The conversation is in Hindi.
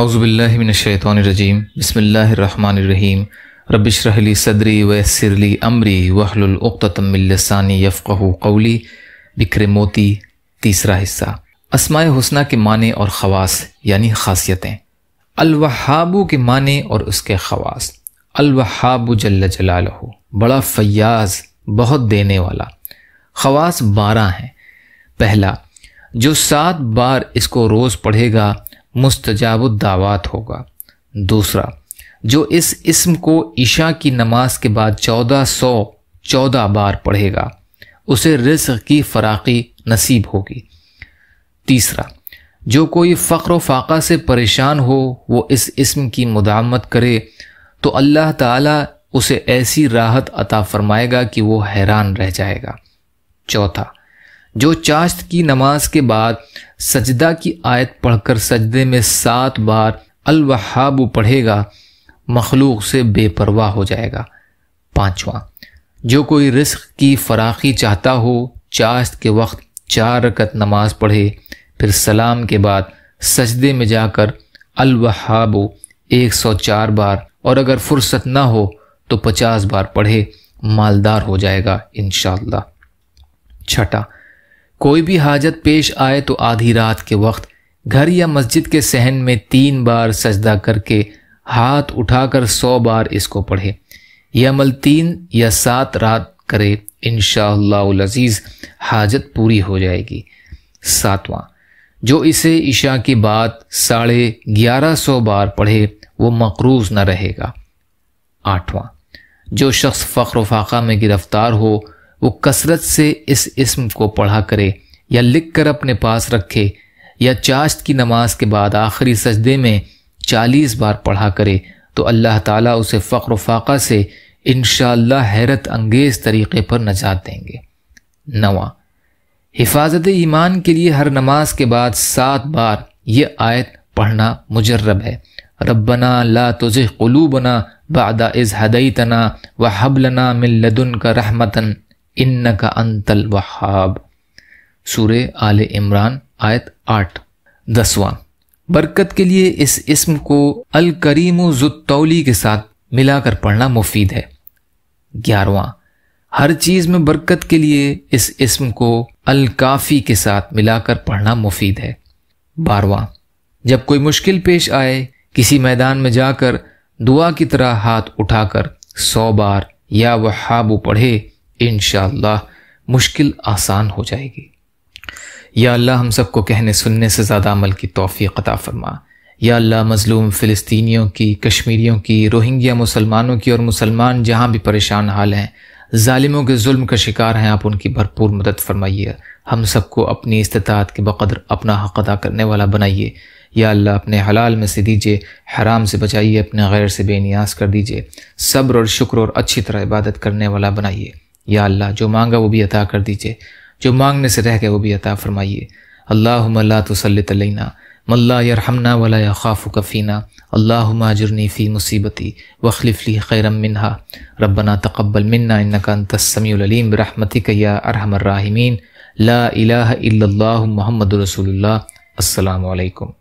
अउज़बिल्लिनशैतरजीम बसमीम रबिशरली सदरी वसरली अमरी वहलतमिलसानी यफ़क़ कौली बिखरे मोती तीसरा हिस्सा असमाय हुसना के माने और ख़वास यानी खासियतें अलवहाबू के माने और उसके ख़वास अलवहाबु जल्ल जलाल बड़ा फयाज बहुत देने वाला ख़वास बारह हैं पहला जो सात बार इसको रोज़ पढ़ेगा मुस्तजाबुद्दावात होगा दूसरा जो इस इसम को ईशा की नमाज के बाद चौदह सौ चौदह बार पढ़ेगा उसे रिस्क की फराकी नसीब होगी तीसरा जो कोई फ़ख्र फाका से परेशान हो वो इस इसम की मुदामत करे तो अल्लाह ताला उसे ऐसी राहत अता फरमाएगा कि वो हैरान रह जाएगा चौथा जो चाश्त की नमाज के बाद सजदा की आयत पढ़कर सजदे में सात बार अलवहाबू पढ़ेगा मखलूक से बेपरवाह हो जाएगा पांचवा जो कोई रिस्क की फराखी चाहता हो चाश्त के वक्त चार रकत नमाज पढ़े फिर सलाम के बाद सजदे में जाकर अलवहाबो चार बार और अगर फुर्सत ना हो तो पचास बार पढ़े मालदार हो जाएगा इनशाला छठा कोई भी हाजत पेश आए तो आधी रात के वक्त घर या मस्जिद के सहन में तीन बार सजदा करके हाथ उठाकर सौ बार इसको पढ़े यह अमल तीन या सात रात करे इन शजीज़ हाजत पूरी हो जाएगी सातवां जो इसे ईशा की बात साढ़े ग्यारह सौ बार पढ़े वो मकरूज न रहेगा आठवां जो शख्स फ़ख्र फाका में गिरफ्तार हो वो कसरत से इस इसम को पढ़ा करे या लिख कर अपने पास रखे या चाश्त की नमाज के बाद आखिरी सजदे में चालीस बार पढ़ा करे तो अल्लाह ताला उसे फ़ख्र फाका से इन हैरत अंगेज तरीक़े पर नजात देंगे नवा हिफाजत ईमान के लिए हर नमाज के बाद सात बार ये आयत पढ़ना मुजर्रब है रबना ला तुझे बना बादा इज़ हदई तना व हबलना मिल्लदन का रहमतन इन का अंतल वहाब सूर आल इमरान आयत आठ दसवां बरकत के लिए इस इसम को अल करीम जुत्तौली के साथ मिलाकर पढ़ना मुफीद है ग्यारहवा हर चीज में बरकत के लिए इस इसम को अल काफ़ी के साथ मिलाकर पढ़ना मुफीद है बारवा जब कोई मुश्किल पेश आए किसी मैदान में जाकर दुआ की तरह हाथ उठाकर सौ बार या वहाबू पढ़े इन मुश्किल आसान हो जाएगी या अल्लाह हम सबको कहने सुनने से ज़्यादा अमल की तोफ़ी अता फरमा या अल्लाह मज़लूम फ़िलिस्तीनियों की कश्मीरियों की रोहिंग्या मुसलमानों की और मुसलमान जहाँ भी परेशान हाल हैं ालिमों के जुल्म का शिकार हैं आप उनकी भरपूर मदद फरमाइए हम सबको अपनी इस्तात के बकदर अपना हक अदा करने वाला बनाइए या अल्लाह अपने हलाल में से दीजिए हराम से बचाइए अपने गैर से बेनियाज कर दीजिए सब्र और शुक्र और अच्छी तरह इबादत करने वाला बनाइए या अल्लाह जो मांगा वो भी अता कर दीजिए जो मांगने से रह गए वो भी अता फरमाइए अल्लाह मल्ला तसलना मल्ला यरहमना वला या खाफ कफ़ीना अल्लाह अजरनी फ़ी मुसीबती वखलिफ़ली खैरम मिनहा रब्बना तकबल मिन्ना इनकानतसमीम तस्मीम रहमति अरहमर्राहिमीन ला इलाह ला इला रसूलुल्लाह रसूल अल्लाम